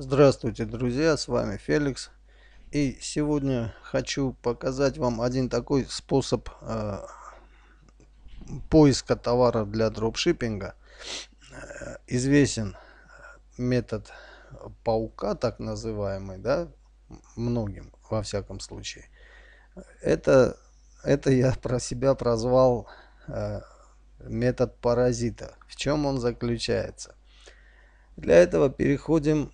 Здравствуйте, друзья, с вами Феликс. И сегодня хочу показать вам один такой способ э, поиска товара для дропшиппинга. Э, известен метод паука, так называемый, да, многим, во всяком случае. Это, это я про себя прозвал э, метод паразита. В чем он заключается? Для этого переходим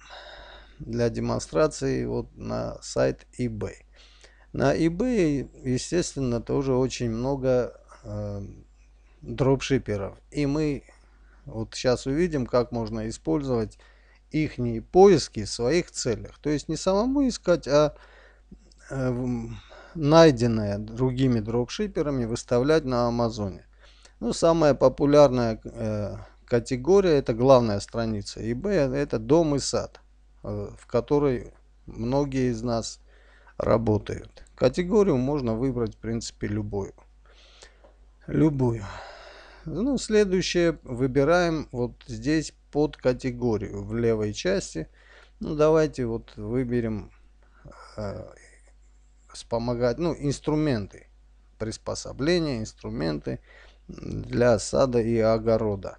для демонстрации вот на сайт eBay. На eBay, естественно, тоже очень много э, дропшиперов. И мы вот сейчас увидим, как можно использовать их поиски в своих целях. То есть не самому искать, а э, найденное другими дропшиперами выставлять на Амазоне. Ну, самая популярная э, категория, это главная страница eBay, э, это дом и сад. Э, в которой многие из нас работают. Категорию можно выбрать в принципе любую. Любую. Ну, следующее выбираем вот здесь под категорию в левой части. Ну, давайте вот выберем э, вспомогать, ну, инструменты, приспособления, инструменты для сада и огорода.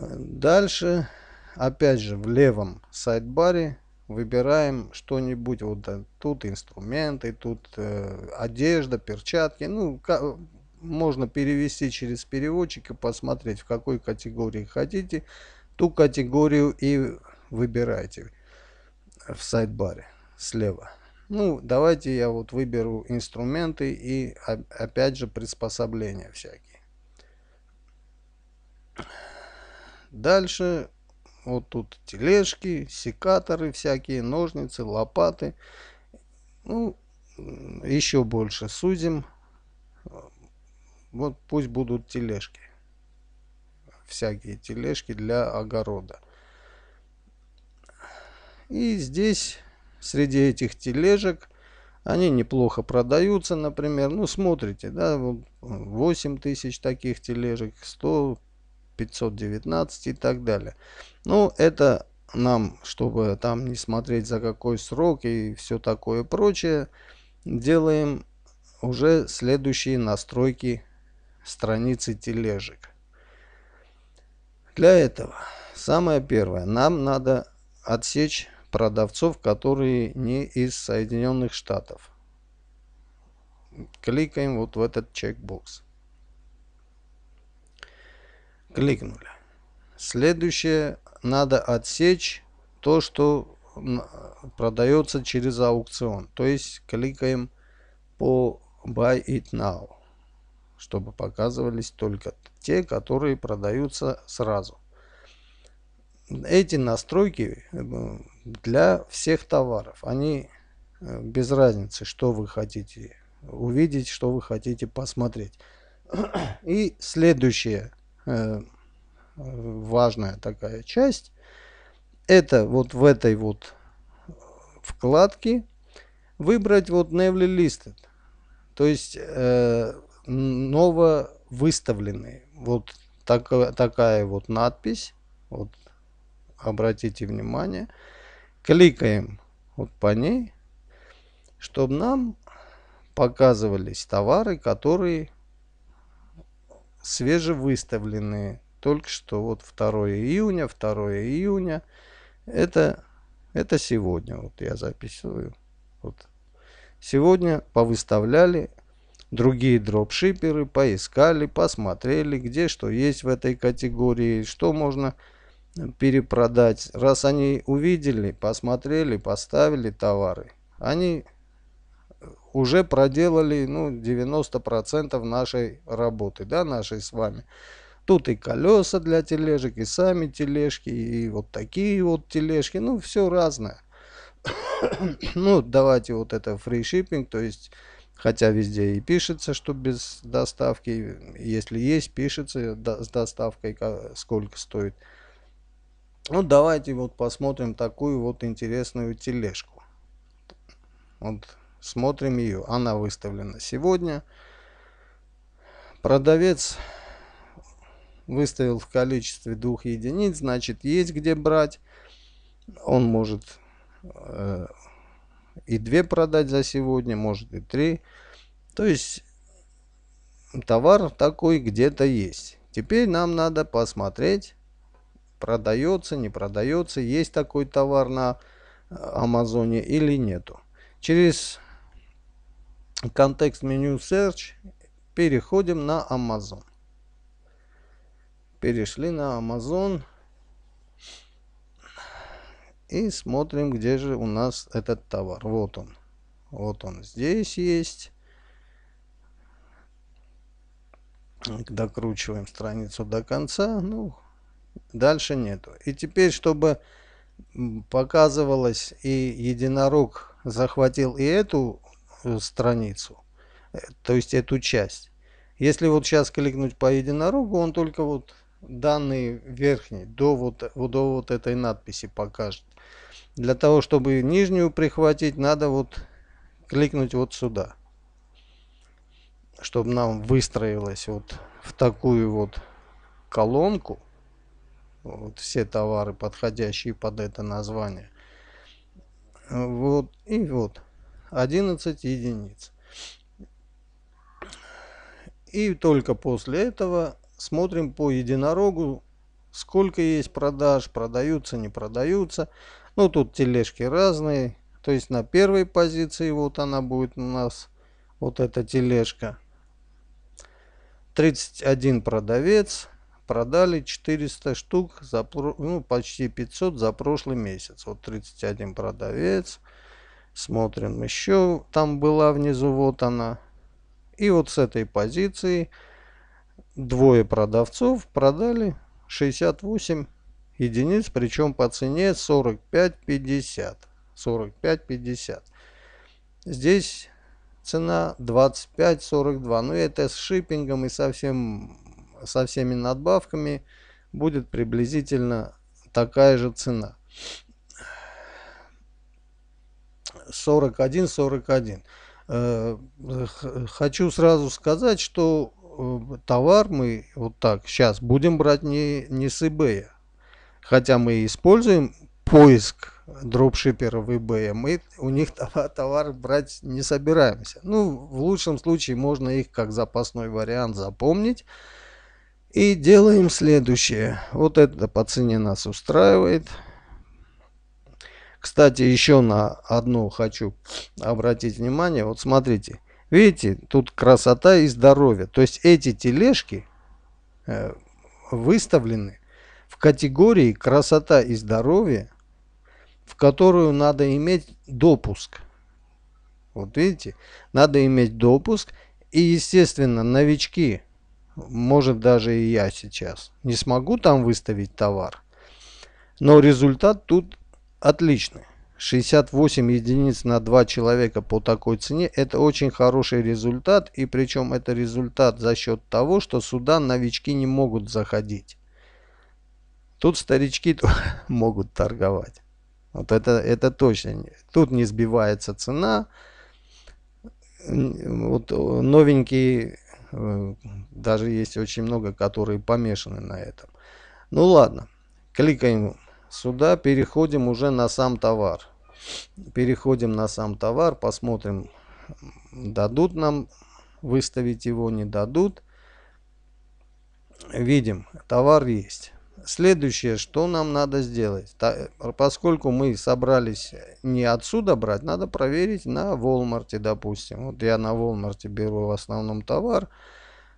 Дальше опять же в левом сайдбаре выбираем что-нибудь вот тут инструменты тут э, одежда перчатки ну как, можно перевести через переводчик и посмотреть в какой категории хотите ту категорию и выбирайте в сайдбаре слева ну давайте я вот выберу инструменты и опять же приспособления всякие дальше вот тут тележки, секаторы всякие, ножницы, лопаты. Ну, еще больше судим. Вот пусть будут тележки. Всякие тележки для огорода. И здесь, среди этих тележек, они неплохо продаются, например. Ну, смотрите, да, 8 тысяч таких тележек, 100 519 и так далее. Ну, это нам, чтобы там не смотреть за какой срок и все такое прочее, делаем уже следующие настройки страницы тележек. Для этого самое первое, нам надо отсечь продавцов, которые не из Соединенных Штатов. Кликаем вот в этот чекбокс. Кликнули. Следующее, надо отсечь то, что продается через аукцион. То есть кликаем по Buy It Now, чтобы показывались только те, которые продаются сразу. Эти настройки для всех товаров. Они э, без разницы, что вы хотите увидеть, что вы хотите посмотреть. И следующее Э, важная такая часть. Это вот в этой вот вкладке выбрать вот Newly Listed. То есть э, ново выставленные. Вот так, такая вот надпись. Вот обратите внимание. Кликаем вот по ней, чтобы нам показывались товары, которые свежевыставленные. Только что вот 2 июня, 2 июня. Это, это сегодня. Вот я записываю. Вот. Сегодня повыставляли другие дропшиперы, поискали, посмотрели, где что есть в этой категории, что можно перепродать. Раз они увидели, посмотрели, поставили товары, они уже проделали ну, 90% нашей работы, да, нашей с вами. Тут и колеса для тележек, и сами тележки, и вот такие вот тележки, ну все разное. ну давайте вот это фришиппинг, то есть Хотя везде и пишется, что без доставки. Если есть, пишется с доставкой, сколько стоит. Ну, давайте вот посмотрим такую вот интересную тележку. Вот Смотрим ее. Она выставлена сегодня. Продавец выставил в количестве двух единиц, значит есть где брать. Он может э, и две продать за сегодня, может и три. То есть товар такой где-то есть. Теперь нам надо посмотреть, продается, не продается, есть такой товар на Амазоне или нету. Через контекст меню Search, переходим на Amazon. Перешли на Amazon и смотрим, где же у нас этот товар. Вот он. Вот он здесь есть. Докручиваем страницу до конца. Ну, дальше нету. И теперь, чтобы показывалось и единорог захватил и эту Э, страницу, э, то есть эту часть. Если вот сейчас кликнуть по единорогу, он только вот данные верхние до вот, э, до вот этой надписи покажет. Для того, чтобы нижнюю прихватить, надо вот кликнуть вот сюда. Чтобы нам выстроилась вот в такую вот колонку. Вот все товары, подходящие под это название. Вот и вот. 11 единиц. И только после этого смотрим по единорогу, сколько есть продаж, продаются, не продаются. Ну, тут тележки разные. То есть на первой позиции вот она будет у нас, вот эта тележка. 31 продавец, продали 400 штук, за, ну, почти 500 за прошлый месяц. Вот 31 продавец, Смотрим, еще там была внизу, вот она. И вот с этой позиции двое продавцов продали 68 единиц, причем по цене 45.50. 45.50. Здесь цена 25.42. Но ну, это с шиппингом и совсем, со всеми надбавками будет приблизительно такая же цена. 41-41. Э, хочу сразу сказать, что э, товар мы вот так сейчас будем брать не, не с eBay. Хотя мы используем поиск дропшиперов eBay, мы у них товар, товар брать не собираемся. Ну, в лучшем случае можно их как запасной вариант запомнить. И делаем следующее. Вот это по цене нас устраивает. Кстати, еще на одну хочу обратить внимание. Вот смотрите. Видите, тут красота и здоровье. То есть эти тележки э, выставлены в категории красота и здоровье, в которую надо иметь допуск. Вот видите, надо иметь допуск. И, естественно, новички, может даже и я сейчас, не смогу там выставить товар. Но результат тут Отлично. 68 единиц на 2 человека по такой цене – это очень хороший результат, и причем это результат за счет того, что сюда новички не могут заходить. Тут старички могут торговать. Вот это, это точно. Тут не сбивается цена. Вот э, новенькие, э, даже есть очень много, которые помешаны на этом. Ну ладно, кликаем Сюда переходим уже на сам товар. Переходим на сам товар, посмотрим, дадут нам выставить его, не дадут. Видим, товар есть. Следующее, что нам надо сделать? Поскольку мы собрались не отсюда брать, надо проверить на Волмарте, допустим. Вот я на Волмарте беру в основном товар.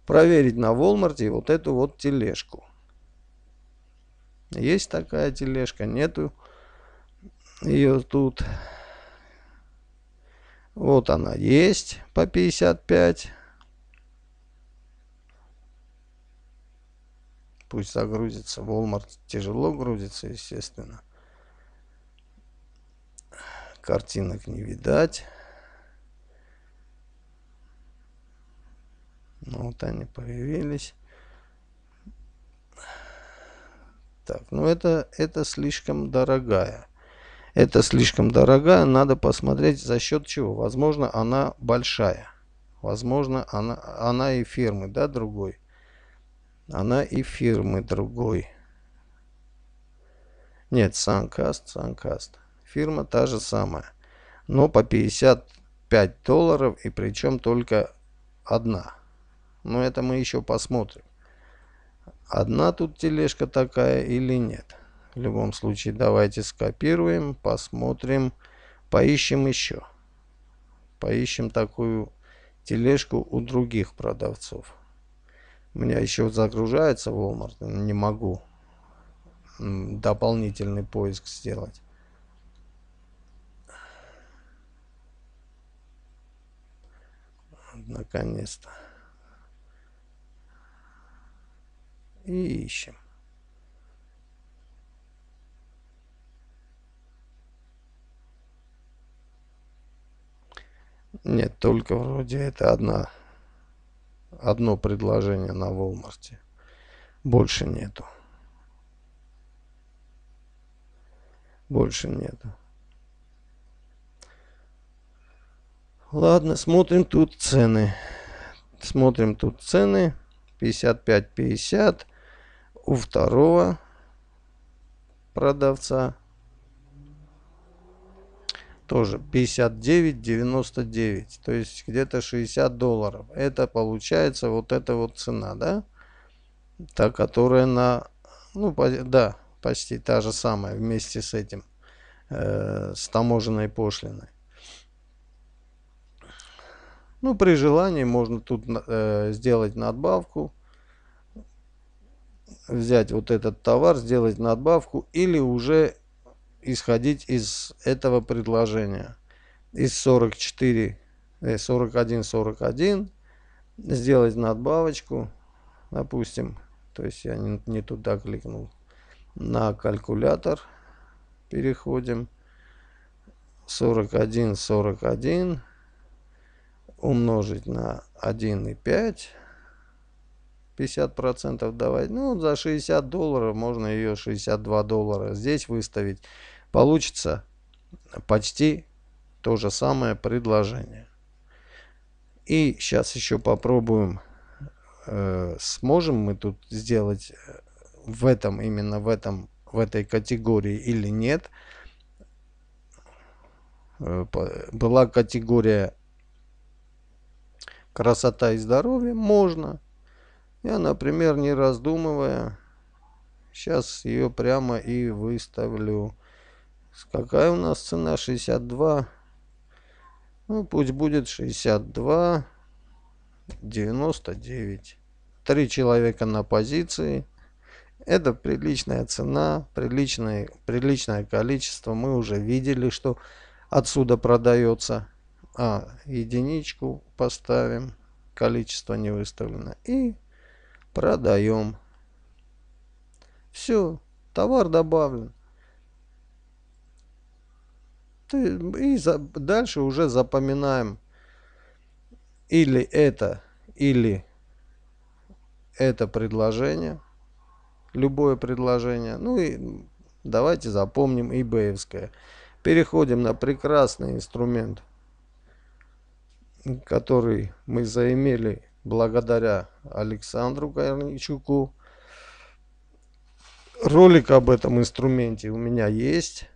Проверить на Волмарте вот эту вот тележку. Есть такая тележка, нету ее тут. Вот она есть по 55. Пусть загрузится. Walmart тяжело грузится, естественно. Картинок не видать. Ну, вот они появились. так. Но это, это слишком дорогая. Это слишком дорогая. Надо посмотреть за счет чего. Возможно, она большая. Возможно, она, она и фирмы, да, другой. Она и фирмы другой. Нет, Санкаст, Санкаст. Фирма та же самая. Но по 55 долларов и причем только одна. Но это мы еще посмотрим. Одна тут тележка такая или нет. В любом случае, давайте скопируем, посмотрим, поищем еще. Поищем такую тележку у других продавцов. У меня еще загружается Walmart, не могу дополнительный поиск сделать. Наконец-то. и ищем. Нет, только вроде это одна, одно предложение на Волмарте. Больше нету. Больше нету. Ладно, смотрим тут цены. Смотрим тут цены. 55-50 у второго продавца тоже 59,99. То есть где-то 60 долларов. Это получается вот эта вот цена, да? Та, которая на... Ну, по, да, почти та же самая вместе с этим, э, с таможенной пошлиной. Ну, при желании можно тут э, сделать надбавку взять вот этот товар, сделать надбавку или уже исходить из этого предложения. Из 44, 41, 41 сделать надбавочку, допустим, то есть я не, не туда кликнул, на калькулятор переходим. 41, 41 умножить на 1,5 50% давать. Ну, за 60 долларов можно ее 62 доллара здесь выставить. Получится почти то же самое предложение. И сейчас еще попробуем, э, сможем мы тут сделать э, в этом, именно в этом, в этой категории или нет. Э, была категория красота и здоровье, можно. Я, например, не раздумывая, сейчас ее прямо и выставлю. Какая у нас цена? 62. Ну, пусть будет 62, 99. Три человека на позиции. Это приличная цена, приличное, приличное количество. Мы уже видели, что отсюда продается. А, единичку поставим. Количество не выставлено. И продаем. Все, товар добавлен. И за, дальше уже запоминаем или это, или это предложение. Любое предложение. Ну и давайте запомним eBay'евское. Переходим на прекрасный инструмент, который мы заимели благодаря Александру Корничуку. Ролик об этом инструменте у меня есть.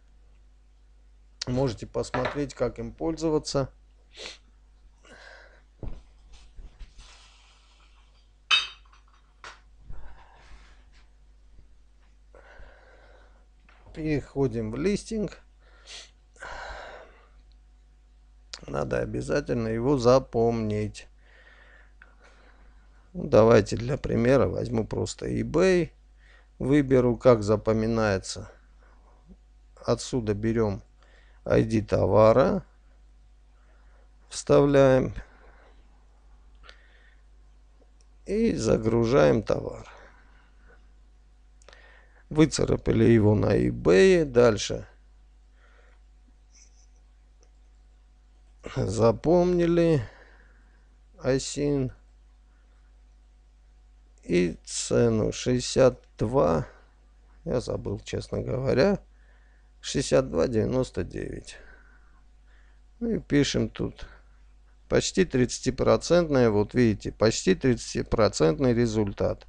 Можете посмотреть, как им пользоваться. Переходим в листинг. Надо обязательно его запомнить. Ну, давайте для примера возьму просто eBay. Выберу, как запоминается. Отсюда берем ID товара. Вставляем. И загружаем товар. Выцарапали его на eBay. Дальше. Запомнили. Осин и цену 62, я забыл, честно говоря, 62,99. Ну и пишем тут почти 30%, процентная вот видите, почти 30% процентный результат.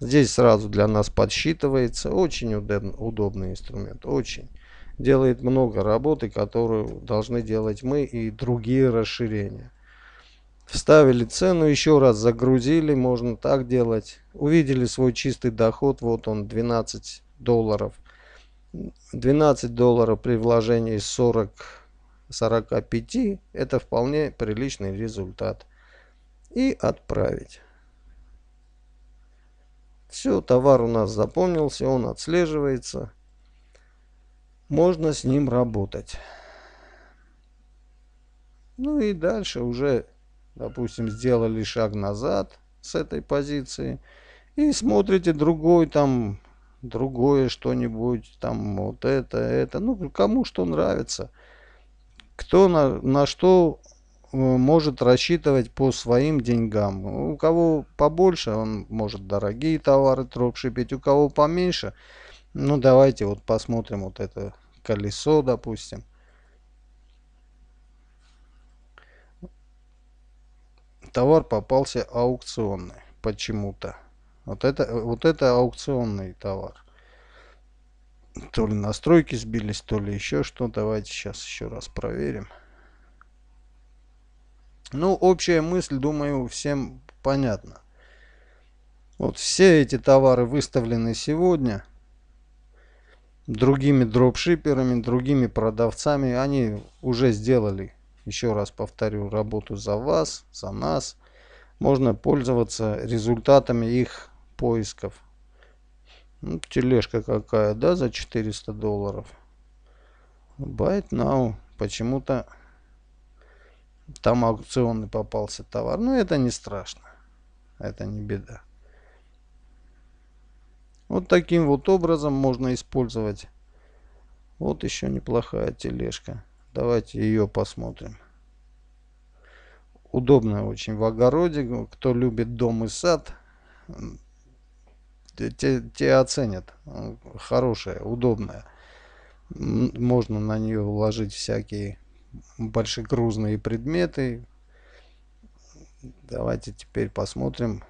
Здесь сразу для нас подсчитывается. Очень удобный, удобный инструмент, очень. Делает много работы, которую должны делать мы и другие расширения вставили цену, еще раз загрузили, можно так делать. Увидели свой чистый доход, вот он 12 долларов. 12 долларов при вложении 40, 45, это вполне приличный результат. И отправить. Все, товар у нас запомнился, он отслеживается. Можно с ним работать. Ну и дальше уже допустим, сделали шаг назад с этой позиции и смотрите другой там, другое что-нибудь, там вот это, это, ну кому что нравится, кто на, на что э, может рассчитывать по своим деньгам. У кого побольше, он может дорогие товары дропшипить, у кого поменьше, ну давайте вот посмотрим вот это колесо, допустим. товар попался аукционный почему-то. Вот это, вот это аукционный товар. То ли настройки сбились, то ли еще что. Давайте сейчас еще раз проверим. Ну, общая мысль, думаю, всем понятна. Вот все эти товары выставлены сегодня другими дропшиперами, другими продавцами. Они уже сделали еще раз повторю, работу за вас, за нас. Можно пользоваться результатами их поисков. Ну, тележка какая, да, за 400 долларов. Buy now. Почему-то там аукционный попался товар. Но ну, это не страшно. Это не беда. Вот таким вот образом можно использовать. Вот еще неплохая тележка. Давайте ее посмотрим. Удобно очень в огороде. Кто любит дом и сад, те, те оценят. Хорошая, удобная. Можно на нее вложить всякие большегрузные предметы. Давайте теперь посмотрим,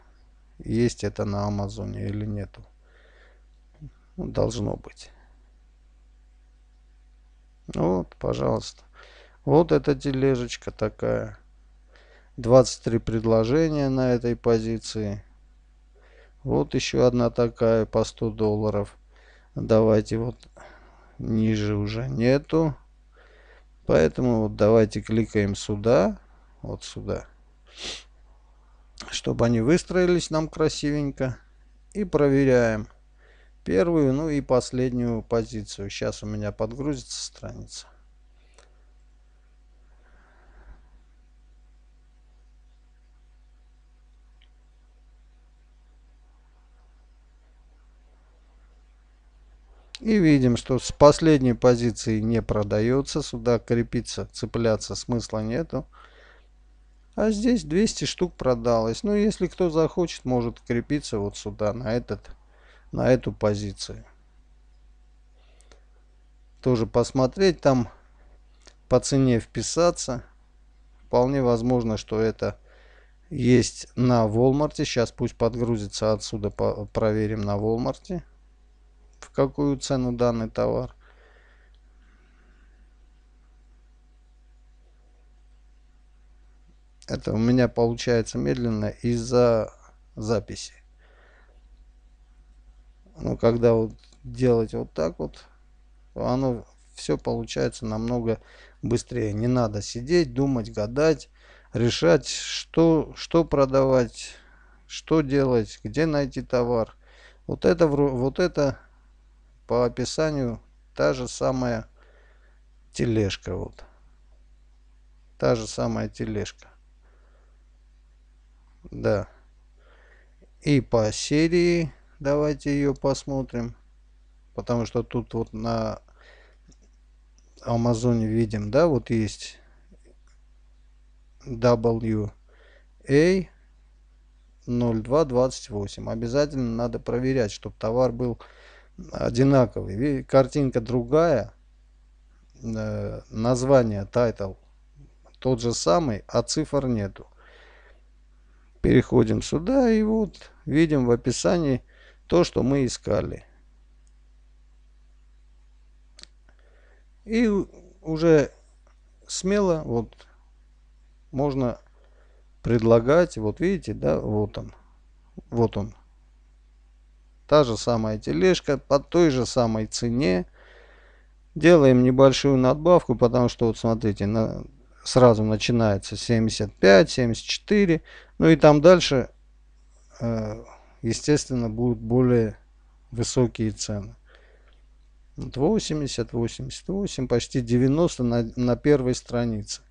есть это на Амазоне или нету. должно быть. Вот, пожалуйста. Вот эта тележечка такая. 23 предложения на этой позиции. Вот еще одна такая по 100 долларов. Давайте вот ниже уже нету. Поэтому вот давайте кликаем сюда. Вот сюда. Чтобы они выстроились нам красивенько. И проверяем первую, ну и последнюю позицию. Сейчас у меня подгрузится страница. И видим, что с последней позиции не продается. Сюда крепиться, цепляться смысла нету. А здесь 200 штук продалось. Ну, если кто захочет, может крепиться вот сюда, на этот на эту позицию. Тоже посмотреть там по цене вписаться. Вполне возможно, что это есть на Волмарте. Сейчас пусть подгрузится отсюда, проверим на Волмарте, в какую цену данный товар. Это у меня получается медленно из-за записи. Но когда вот делать вот так вот, то оно все получается намного быстрее. Не надо сидеть, думать, гадать, решать, что, что продавать, что делать, где найти товар. Вот это, вот это по описанию та же самая тележка. Вот. Та же самая тележка. Да. И по серии давайте ее посмотрим. Потому что тут вот на Амазоне видим, да, вот есть W WA 0228. Обязательно надо проверять, чтобы товар был одинаковый. Картинка другая, э, название, Title тот же самый, а цифр нету. Переходим сюда и вот видим в описании то, что мы искали. И уже смело вот можно предлагать, вот видите, да, вот он, вот он. Та же самая тележка по той же самой цене. Делаем небольшую надбавку, потому что вот смотрите, на, сразу начинается 75, 74, ну и там дальше э, естественно, будут более высокие цены. Вот 80, 88, почти 90 на, на первой странице.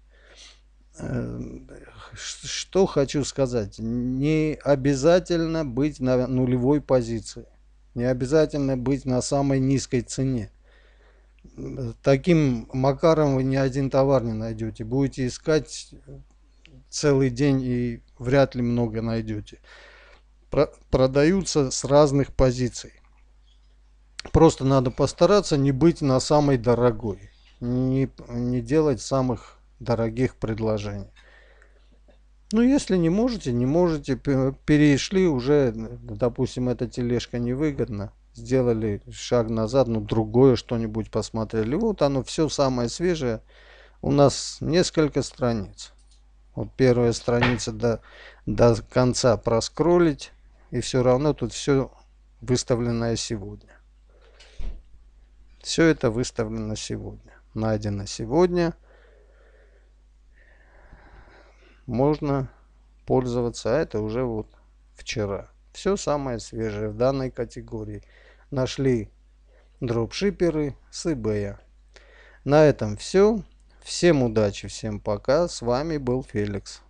Э, что хочу сказать. Не обязательно быть на нулевой позиции. Не обязательно быть на самой низкой цене. Таким макаром вы ни один товар не найдете. Будете искать целый день и вряд ли много найдете продаются с разных позиций. Просто надо постараться не быть на самой дорогой. Не, не делать самых дорогих предложений. Ну, если не можете, не можете, перешли уже, допустим, эта тележка невыгодна, сделали шаг назад, ну, другое что-нибудь посмотрели. Вот оно все самое свежее. У нас несколько страниц. Вот первая страница до, до конца проскролить и все равно тут все выставленное сегодня. Все это выставлено сегодня, найдено сегодня. Можно пользоваться, а это уже вот вчера. Все самое свежее в данной категории. Нашли дропшиперы с eBay. На этом все. Всем удачи, всем пока. С вами был Феликс.